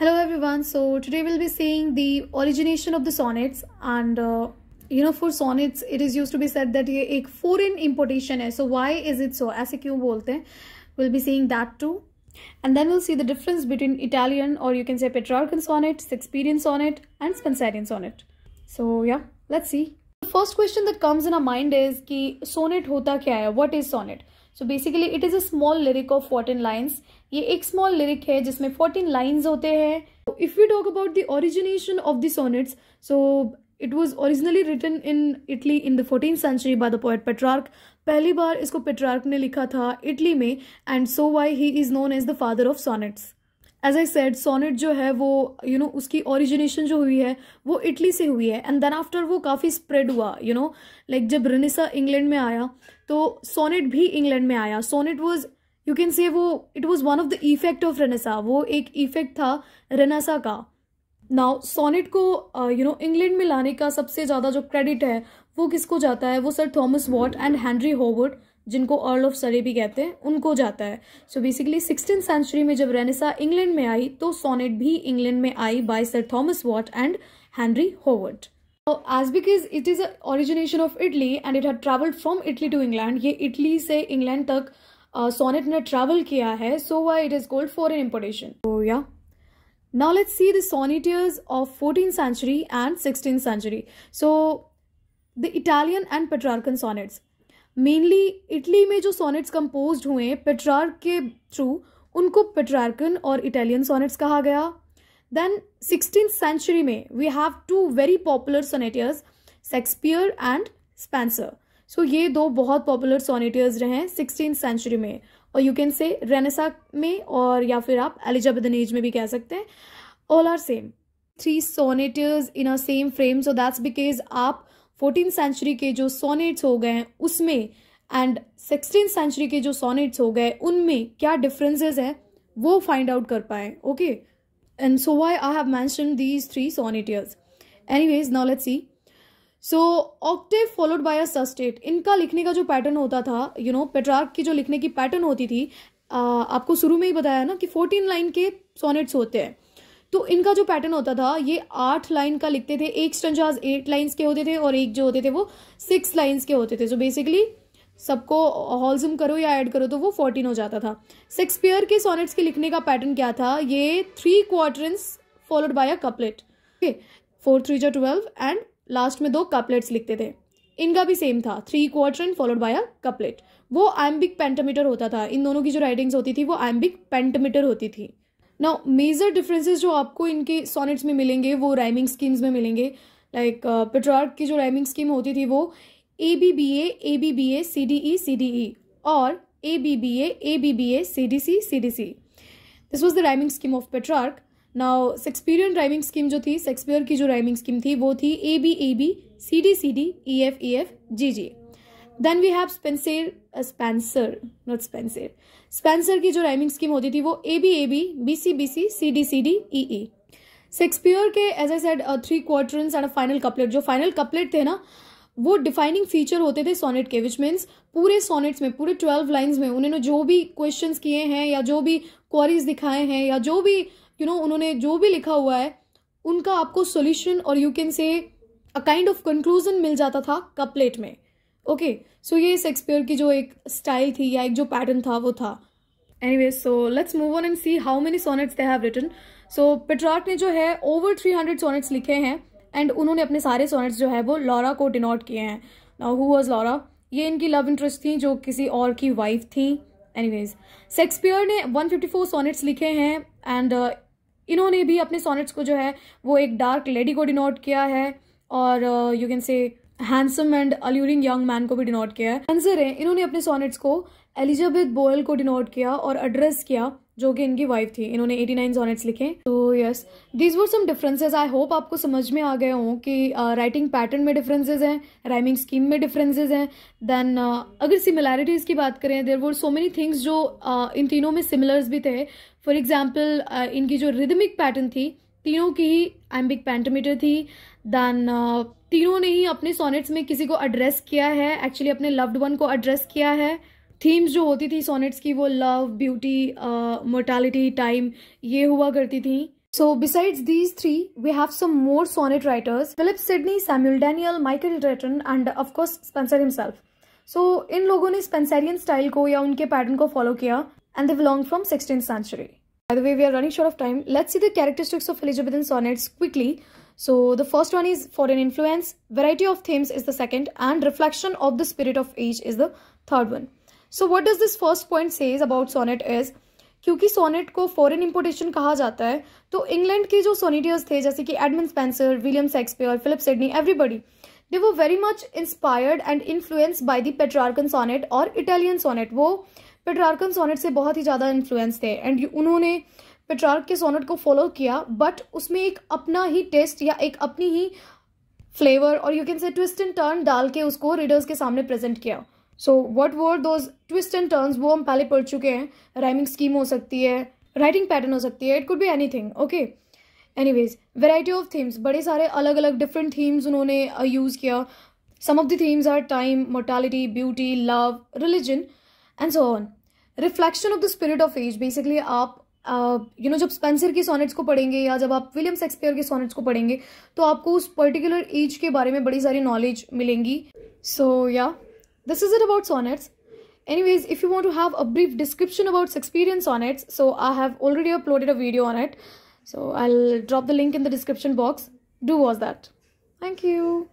hello everyone so today we'll be seeing the origination of the sonnets and uh, you know for sonnets it is used to be said that a foreign importation hai so why is it so As kyun bolte we'll be seeing that too and then we'll see the difference between italian or you can say petrarchan sonnet shakespearean sonnet and Spenserian sonnet so yeah let's see first question that comes in a mind is कि sonnet होता क्या है what is sonnet so basically it is a small lyric of fourteen lines ये एक small lyric है जिसमें fourteen lines होते हैं if you talk about the origination of the sonnets so it was originally written in Italy in the fourteen century by the poet Petrarch पहली बार इसको Petrarch ने लिखा था इटली में and so why he is known as the father of sonnets as I said sonnet जो है वो यू you नो know, उसकी ओरिजिनेशन जो हुई है वो इटली से हुई है एंड देन आफ्टर वो काफ़ी स्प्रेड हुआ यू नो लाइक जब रनिसा इंग्लैंड में आया तो सोनेट भी इंग्लैंड में आया sonnet was you can say वो it was one of the effect of renaissance वो एक इफेक्ट था रेनासा का नाउ सोनेट को यू नो इंग्लैंड में लाने का सबसे ज़्यादा जो क्रेडिट है वो किसको जाता है वो sir Thomas Wyatt and Henry Howard जिनको अर्ल ऑफ सरे भी कहते हैं उनको जाता है सो बेसिकली सिक्सटीन सेंचुरी में जब रेनेसा इंग्लैंड में आई तो सोनेट भी इंग्लैंड में आई by sir Thomas Wyatt and Henry Howard as because it is origination of Italy and it had travelled from Italy to England ये इटली से England तक सोनेट ने ट्रैवल किया है so why it is called for an importation या now let see the of fourteen century and sixteen century so the Italian and and sonnets mainly Italy में जो sonnets compose हुए Petrarch के through उनको Petrarchan और Italian sonnets कहा गया then sixteen century में we have two very popular sonneteers Shakespeare and Spenser so ये दो बहुत पॉपुलर सोनेटियर्स रहे हैं सिक्सटीन सेंचुरी में और यू कैन से रेनेसा में और या फिर आप एलिजाबेथन एज में भी कह सकते हैं all are same three sonneteers in a same frame so that's because आप फोर्टीन सेंचुरी के जो सोनेट्स हो गए हैं उसमें एंड सिक्सटीन सेंचुरी के जो सोनेट्स हो गए उनमें क्या डिफरेंसेस हैं वो फाइंड आउट कर पाए okay and so why I have mention these three sonneteers anyways knowledge see so octave followed by a sestet इनका लिखने का जो पैटर्न होता था यू नो पेट्रार्क की जो लिखने की पैटर्न होती थी आ, आपको शुरू में ही बताया ना कि फोर्टीन लाइन के सोनेट्स होते हैं तो इनका जो पैटर्न होता था ये आठ लाइन का लिखते थे एक स्टंजाज एट लाइन्स के होते थे और एक जो होते थे वो सिक्स लाइन्स के होते थे सो बेसिकली सबको हॉल्जम करो या ऐड करो तो वो फोर्टीन हो जाता था शेक्सपियर के सोनेट्स के लिखने का पैटर्न क्या था ये three quatrains followed by a couplet okay four three जो ट्वेल्व एंड लास्ट में दो कपलेट्स लिखते थे इनका भी सेम था three quatrain followed by a couplet वो एम्बिक पेंटामीटर होता था इन दोनों की जो राइटिंग्स होती थी वो एम्बिक पेंटामीटर होती थी नाउ मेजर डिफरेंसेस जो आपको इनके सोनेट्स में मिलेंगे वो राइमिंग स्कीम्स में मिलेंगे लाइक पेट्रार्क uh, की जो राइमिंग स्कीम होती थी वो A B B A A B B A C D E C D E और A B B A A B B A C D C C D C this was the rhyming scheme of Petrarch now Shakespearean rhyming scheme जो थी Shakespeare की जो rhyming scheme थी वो थी A B A B C D C D E F E F G G then we have Spenser Spenser not Spenser Spenser की जो rhyming scheme होती थी वो A B A B B C B C C D C D E E Shakespeare के as I said three quatrain and final couplet जो final couplet थे ना वो डिफाइनिंग फीचर होते थे सोनेट के विच मीन्स पूरे सोनेट्स में पूरे ट्वेल्व लाइन्स में उन्होंने जो भी क्वेश्चन किए हैं या जो भी क्वारीज दिखाए हैं या जो भी यू you नो know, उन्होंने जो भी लिखा हुआ है उनका आपको सोल्यूशन और you can say a kind of conclusion मिल जाता था कपलेट में ओके सो ये शेक्सपियर की जो एक स्टाइल थी या एक जो पैटर्न था वो था anyways so let's move on and see how many sonnets they have written so Petrarch ने जो है ओवर थ्री हंड्रेड सोनेट्स लिखे हैं एंड उन्होंने अपने सारे सोनेट्स जो है वो लॉरा को डिनोट किए हैं नाउ हु वॉज लॉरा ये इनकी लव इंटरेस्ट थी जो किसी और की वाइफ थी एनी वेज शेक्सपियर ने वन फिफ्टी फोर सोनेट्स लिखे हैं एंड uh, इन्होंने भी अपने सोनेट्स को जो है वो एक डार्क लेडी को डिनोट किया है और you can say handsome and alluring young man को भी डिनोट किया है आंसर है इन्होंने अपने सोनेट्स को एलिजाबेथ बोयल को डिनोट किया और एड्रेस किया जो कि इनकी वाइफ थी इन्होंने 89 नाइन सोनेट्स लिखे तो yes these were some differences I hope आपको समझ में आ गए हों कि राइटिंग uh, पैटर्न में डिफरेंसेस हैं राइमिंग स्कीम में डिफरेंसेस हैं देन uh, अगर सिमिलैरिटीज़ की बात करें there were so many things जो uh, इन तीनों में सिमिलर्स भी थे फॉर एग्जाम्पल uh, इनकी जो रिदमिक पैटर्न थी तीनों की ही एम्बिक पेंटोमीटर थी दैन uh, तीनों ने ही अपने सोनेट्स में किसी को एड्रेस किया है एक्चुअली अपने लव्ड वन को एड्रेस किया है थीम्स जो होती थी सोनेट्स की वो लव ब्यूटी मोर्टालिटी टाइम ये हुआ करती थी so besides these three we have some more sonnet writers Philip Sidney Samuel Daniel Michael Drayton and of course Spenser himself so इन लोगों ने स्पेंसरियन स्टाइल को या उनके पैटर्न को फॉलो किया and they belong from sixteen century By the way, we are running short of time. Let's see the characteristics of Elizabethan sonnets quickly. So the first one is foreign influence, variety of themes is the second and reflection of the spirit of age is the third one. So what does this first point says about sonnet is क्योंकि sonnet को foreign importation कहा जाता है तो England के जो सोनेटियर्स थे जैसे कि Edmund Spenser William Shakespeare Philip Sidney everybody they वो very much inspired and influenced by the Petrarchan sonnet और इटालियन सोनेट वो uh, पेट्रार्कन सोनेट से बहुत ही ज़्यादा इन्फ्लुएंस थे एंड उन्होंने पेट्रार्क के सोनेट को फॉलो किया बट उसमें एक अपना ही टेस्ट या एक अपनी ही फ्लेवर और you can say twist and turn डाल के उसको रीडर्स के सामने प्रेजेंट किया so what were those twist and turns वो हम पहले पढ़ चुके हैं राइमिंग स्कीम हो सकती है राइटिंग पैटर्न हो सकती है इट कुड भी anything okay anyways variety of themes बड़े सारे अलग अलग डिफरेंट थीम्स उन्होंने यूज़ uh, किया some of the themes are time mortality beauty love religion and so on reflection of the spirit of age basically आप you uh, know जब Spenser की sonnets को पढ़ेंगे या जब आप विलियम शेक्सपियर के सोनेट्स को पढ़ेंगे तो आपको उस पर्टिकुलर एज के बारे में बड़ी सारी नॉलेज मिलेंगी so yeah this is it about sonnets anyways if you want to have a brief description about experience on it so I have already uploaded a video on it so I drop the link in the description box do was that thank you